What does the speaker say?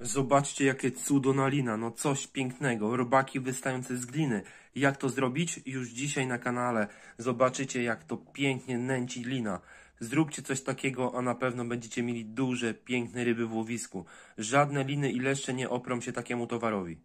Zobaczcie jakie cudo na lina, no coś pięknego, robaki wystające z gliny. Jak to zrobić? Już dzisiaj na kanale zobaczycie jak to pięknie nęci lina. Zróbcie coś takiego, a na pewno będziecie mieli duże, piękne ryby w łowisku. Żadne liny i leszcze nie oprą się takiemu towarowi.